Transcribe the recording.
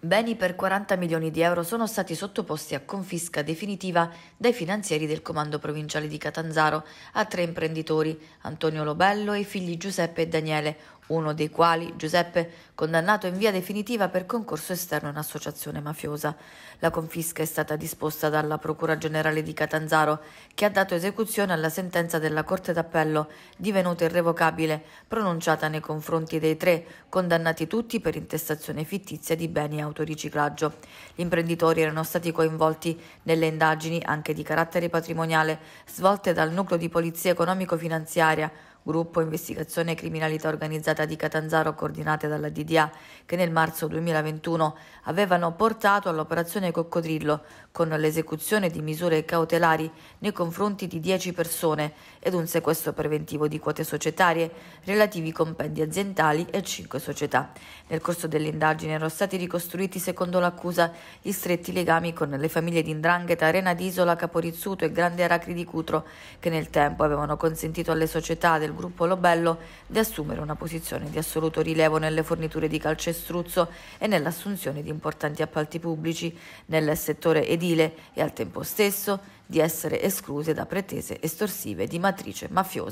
Beni per 40 milioni di euro sono stati sottoposti a confisca definitiva dai finanzieri del Comando Provinciale di Catanzaro a tre imprenditori, Antonio Lobello e i figli Giuseppe e Daniele, uno dei quali, Giuseppe, condannato in via definitiva per concorso esterno in associazione mafiosa. La confisca è stata disposta dalla Procura Generale di Catanzaro, che ha dato esecuzione alla sentenza della Corte d'Appello, divenuta irrevocabile, pronunciata nei confronti dei tre, condannati tutti per intestazione fittizia di beni e autoriciclaggio. Gli imprenditori erano stati coinvolti nelle indagini, anche di carattere patrimoniale, svolte dal Nucleo di Polizia Economico-Finanziaria, gruppo Investigazione Criminalità Organizzata di Catanzaro coordinate dalla DDA, che nel marzo 2021 avevano portato all'operazione Coccodrillo con l'esecuzione di misure cautelari nei confronti di 10 persone ed un sequestro preventivo di quote societarie, relativi compendi aziendali e 5 società. Nel corso dell'indagine erano stati ricostruiti, secondo l'accusa, gli stretti legami con le famiglie di Indrangheta, Arena d'Isola, Caporizzuto e Grande Aracri di Cutro, che nel tempo avevano consentito alle società del gruppo Lobello di assumere una posizione di assoluto rilievo nelle forniture di calcestruzzo e nell'assunzione di importanti appalti pubblici nel settore edile e al tempo stesso di essere escluse da pretese estorsive di matrice mafiosa.